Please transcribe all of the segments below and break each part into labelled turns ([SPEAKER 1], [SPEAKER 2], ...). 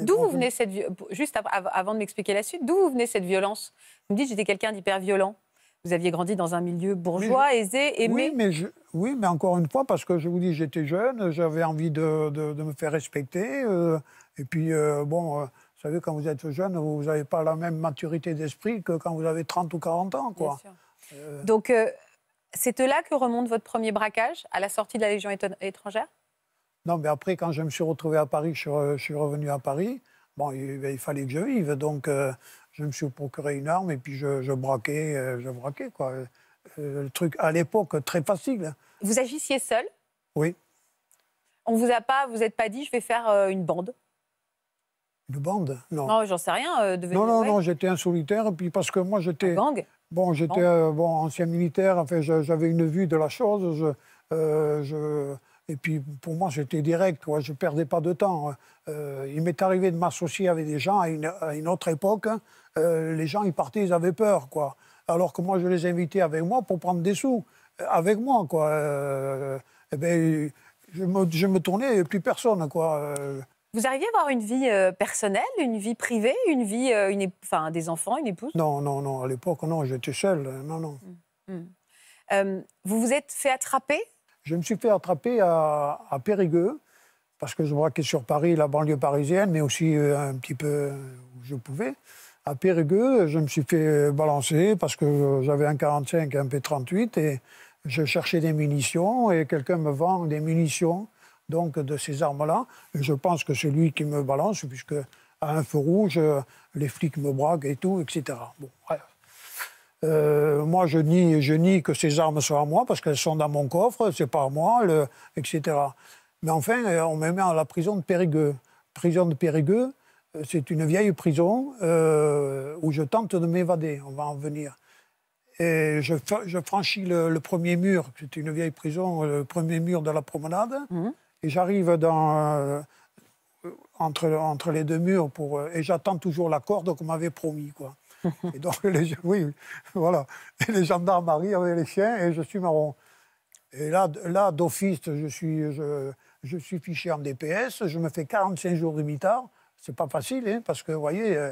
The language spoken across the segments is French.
[SPEAKER 1] Euh, d'où vous venez cette juste avant de m'expliquer la suite, d'où vous venez cette violence Vous me dites j'étais quelqu'un d'hyper violent. Vous aviez grandi dans un milieu bourgeois, aisé, aimé.
[SPEAKER 2] Oui mais, encore une fois, parce que je vous dis, j'étais jeune, j'avais envie de, me faire respecter. Euh, et puis, euh, bon, vous savez, quand vous êtes jeune, vous n'avez pas la même maturité d'esprit que quand vous avez 30
[SPEAKER 1] ou 40 ans. Quoi. Donc, c'est là que remonte votre premier braquage à la sortie de la Légion étrangère
[SPEAKER 2] non, mais après, quand je me suis retrouvé à Paris, je suis, revenu à Paris. Bon, ben, il, fallait que je vive, donc euh, je me suis procuré une arme et puis je, braquais, euh, je braquais, quoi. Euh, le truc, à l'époque, très facile.
[SPEAKER 1] Vous agissiez seul Oui. On vous a pas, vous n'êtes pas dit, je vais faire une bande
[SPEAKER 2] Une bande Non. Non,
[SPEAKER 1] j'en sais rien. non, non, non,
[SPEAKER 2] j'étais un solitaire, puis parce que moi, j'étais... Gang Bon, j'étais bon. ancien militaire, enfin, j'avais une vue de la chose, je et puis, pour moi, c'était direct. quoi je ne perdais pas de temps. Hein. Euh, il m'est arrivé de m'associer avec des gens à une, autre époque. Hein. Euh, les gens, ils partaient, ils avaient peur, quoi. Alors que moi, je les invitais avec moi pour prendre des sous. Euh, avec moi, quoi. et eh ben, je, me, je me tournais et plus personne, quoi.
[SPEAKER 1] Vous arriviez à avoir une vie personnelle, une vie privée, une vie, une, enfin, des enfants, une épouse
[SPEAKER 2] Non, non, non. À l'époque, non, j'étais seul. Non, non.
[SPEAKER 1] Hum, hum. vous vous êtes fait attraper
[SPEAKER 2] je me suis fait attraper à, Périgueux, parce que je braquais sur Paris, la banlieue parisienne, mais aussi euh, un petit peu euh, où je pouvais. À Périgueux, je me suis fait balancer parce que j'avais un 45 et un P38 et je cherchais des munitions et quelqu'un me vend des munitions donc de ces armes-là. je pense que c'est lui qui me balance puisque à un feu rouge, les flics me braquent et tout, etc. Bon, voilà. Euh, moi, je nie, je nie que ces armes soient à moi parce qu'elles sont dans mon coffre, c'est pas à moi, le, etc. Mais enfin, euh, on me met à la prison de Périgueux. Prison de Périgueux, euh, c'est une vieille prison où je tente de m'évader. On va en venir. Et je, franchis le, premier mur, c'est une vieille prison, le premier mur de la promenade, mhm. et j'arrive dans. Entre, entre, les deux murs pour, et j'attends toujours la corde qu'on m'avait promis. Quoi. Et donc, les, oui, voilà. Et les gendarmes arrivent avec les chiens et je suis marron. Et là, là d'office, je suis, je, je, suis fiché en DPS, je me fais 45 jours de mitard. C'est pas facile, hein, parce que, vous voyez, euh,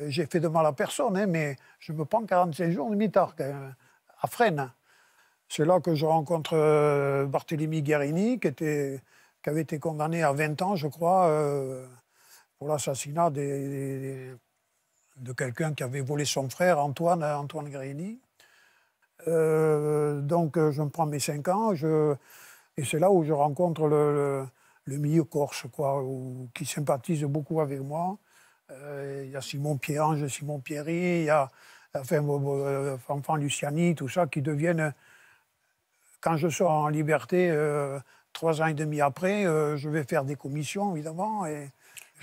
[SPEAKER 2] euh, j'ai fait de mal à personne, hein, mais je me prends 45 jours de mitard à freine C'est là que je rencontre euh, Barthélemy Guérini, qui, était, qui avait été condamné à 20 ans, je crois, euh, pour l'assassinat des de quelqu'un qui avait volé son frère, Antoine, Antoine Grigny. Euh, donc euh, je me prends mes cinq ans, je, et c'est là où je rencontre le, milieu corse, quoi, qui sympathise beaucoup avec moi. Euh, il y a Simon Pierre-Ange, Simon Pierry, il y a enfin, Luciani, tout ça, qui deviennent, quand je sors en liberté, trois ans et demi après, je vais faire des commissions, évidemment, et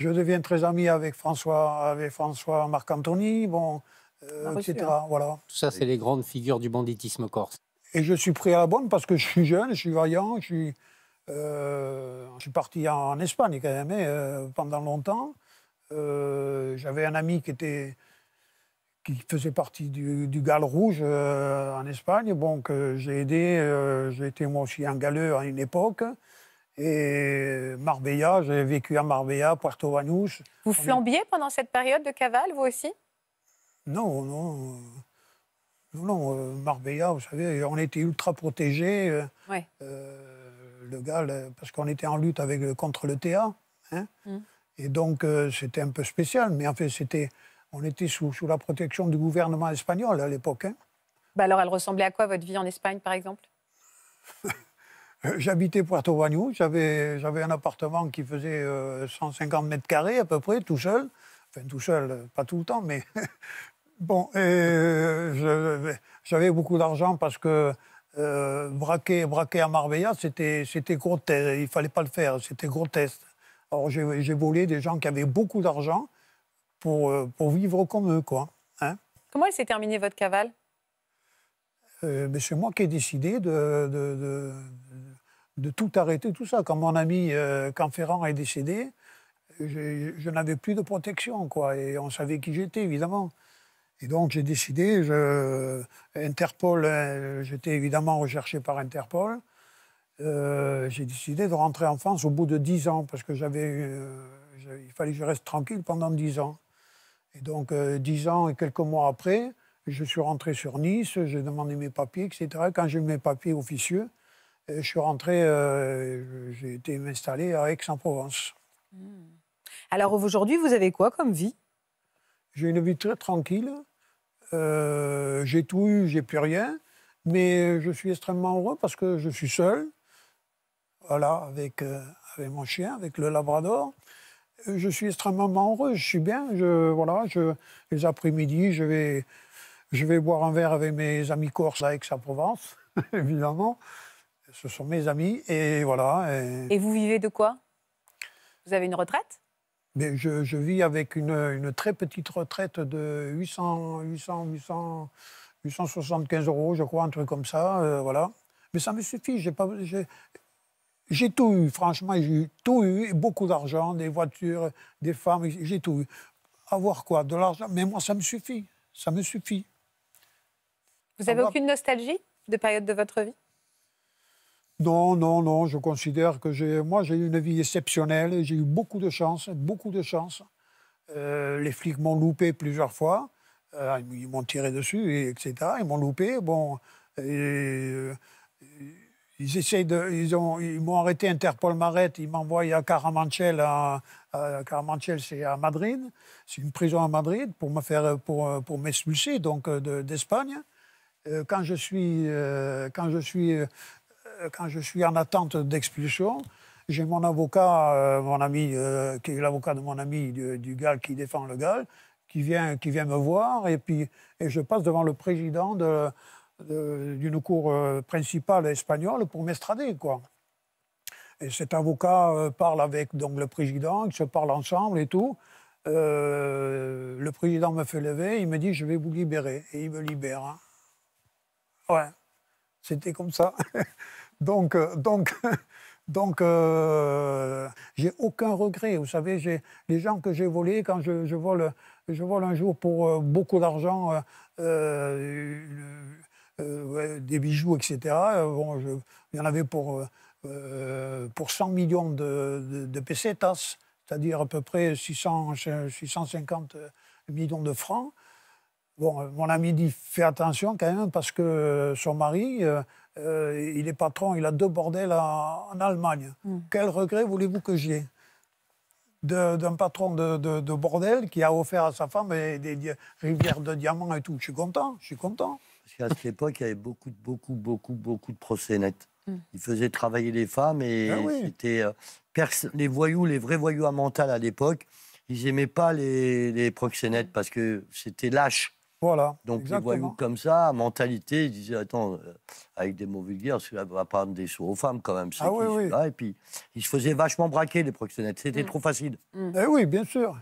[SPEAKER 2] je deviens très ami avec François, avec François Marc-Anthony, bon, euh, etc. Voilà. Tout ça, c'est les grandes figures du banditisme corse. Et je suis pris à la bonne parce que je suis jeune, je suis vaillant, je suis, euh, parti en, Espagne quand même hein, euh, pendant longtemps. J'avais un ami qui était qui faisait partie du, du Gal Rouge en Espagne, bon, que j'ai aidé. j'ai été moi aussi un galeur à une époque. Et Marbella, j'ai vécu à Marbella, Puerto Banús.
[SPEAKER 1] Vous flambiez pendant cette période de cavale, vous aussi
[SPEAKER 2] Non, non. Non, euh, Marbella, vous savez, on était ultra protégés. Euh,
[SPEAKER 1] oui. Euh,
[SPEAKER 2] le gars, parce qu'on était en lutte avec, contre le TA. Hein. Hum. Et donc, c'était un peu spécial. Mais en fait, c'était, on était sous, sous la protection du gouvernement espagnol à l'époque. Hein.
[SPEAKER 1] Bah alors, elle ressemblait à quoi, votre vie en Espagne, par exemple
[SPEAKER 2] Euh, j'habitais Puerto Banyu, j'avais un appartement qui faisait 150 euh, mètres carrés à peu près, tout seul. Enfin, tout seul, pas tout le temps, mais... bon, euh, j'avais beaucoup d'argent parce que braquer, braquer à Marbella, c'était grotesque. Il ne fallait pas le faire, c'était grotesque. Alors j'ai volé des gens qui avaient beaucoup d'argent pour, pour vivre comme eux. Quoi. Hein.
[SPEAKER 1] Comment il s'est terminé, votre cavale
[SPEAKER 2] ben, C'est moi qui ai décidé de, de de tout arrêter, tout ça. Quand mon ami quand euh, Ferrand est décédé, je, n'avais plus de protection, quoi. Et on savait qui j'étais, évidemment. Et donc j'ai décidé, je, Interpol, euh, j'étais évidemment recherché par Interpol. Euh, j'ai décidé de rentrer en France au bout de dix ans, parce que j'avais, il fallait que je reste tranquille pendant dix ans. Et donc, dix ans et quelques mois après, je suis rentré sur Nice, j'ai demandé mes papiers, etc. Quand j'ai eu mes papiers officieux, euh, je suis rentré, euh, j'ai été m'installer à Aix-en-Provence. Hmm. Alors aujourd'hui, vous avez quoi comme vie J'ai une vie très tranquille. Euh, j'ai tout eu, j'ai plus rien. Mais je suis extrêmement heureux parce que je suis seul. Voilà, avec, avec mon chien, avec le Labrador. Je suis extrêmement heureux, je suis bien. Je, voilà, je, les après-midi, je vais, je vais boire un verre avec mes amis corses à Aix-en-Provence, évidemment. Ce sont mes amis et voilà. Et,
[SPEAKER 1] vous vivez de quoi Vous avez une retraite
[SPEAKER 2] mais je, vis avec une, très petite retraite de 800, 800, 800, 875 euros, je crois, un truc comme ça, euh, voilà. Mais ça me suffit, j'ai pas... J'ai tout eu, franchement, j'ai tout eu, beaucoup d'argent, des voitures, des femmes, j'ai tout eu. Avoir quoi De l'argent Mais moi, ça me suffit, ça me suffit.
[SPEAKER 1] Vous avez aucune nostalgie de période de votre vie
[SPEAKER 2] non, non, non, je considère que j'ai, moi j'ai eu une vie exceptionnelle, j'ai eu beaucoup de chance, beaucoup de chance. Euh, les flics m'ont loupé plusieurs fois, euh, ils m'ont tiré dessus, etc. Ils m'ont loupé, bon, euh, ils essayent de, ils ils m'ont arrêté Interpol m'arrête, ils m'envoient à Caramanchel, à, Caramanchel c'est à Madrid, c'est une prison à Madrid pour me pour, pour m'expulser donc d'Espagne. quand je suis, quand je suis euh, quand je suis en attente d'expulsion, j'ai mon avocat, euh, mon ami, euh, qui est l'avocat de mon ami du, qui défend le GAL, qui vient, qui vient me voir, et puis et je passe devant le président d'une cour principale espagnole pour m'estrader, Et cet avocat parle avec donc, le président, ils se parlent ensemble et tout. le président me fait lever, il me dit je vais vous libérer. Et il me libère. Hein. Ouais, c'était comme ça. Donc, euh, donc, donc euh, j'ai aucun regret. Vous savez, les gens que j'ai volés, quand je, vole, je vole un jour pour euh, beaucoup d'argent, des bijoux, etc. il y en avait pour, 100 millions de, de, pesetas, c'est-à-dire à peu près 650 millions de francs. Bon, euh, mon ami dit fais attention quand même parce que euh, son mari, euh, il est patron, il a deux bordels en, Allemagne. Mm. Quel regret voulez-vous que j'ai d'un patron de, bordel qui a offert à sa femme des, rivières de diamants et tout. Je suis content, je suis content. Parce qu'à cette époque, il y avait beaucoup, beaucoup, beaucoup, beaucoup de procénètes mm. Il faisait travailler les femmes et ben c'était les voyous, les vrais voyous à mental à l'époque. Ils n'aimaient pas les, les proxénètes parce que c'était lâche. Voilà. Donc les voyous comme ça, mentalité, ils disaient attends, euh, avec des mots vulgaires, cela va prendre des sous aux femmes quand même. Ah oui, oui. Et puis ils se faisaient vachement braquer les proxénètes. C'était mmh. trop facile. Eh oui, bien sûr.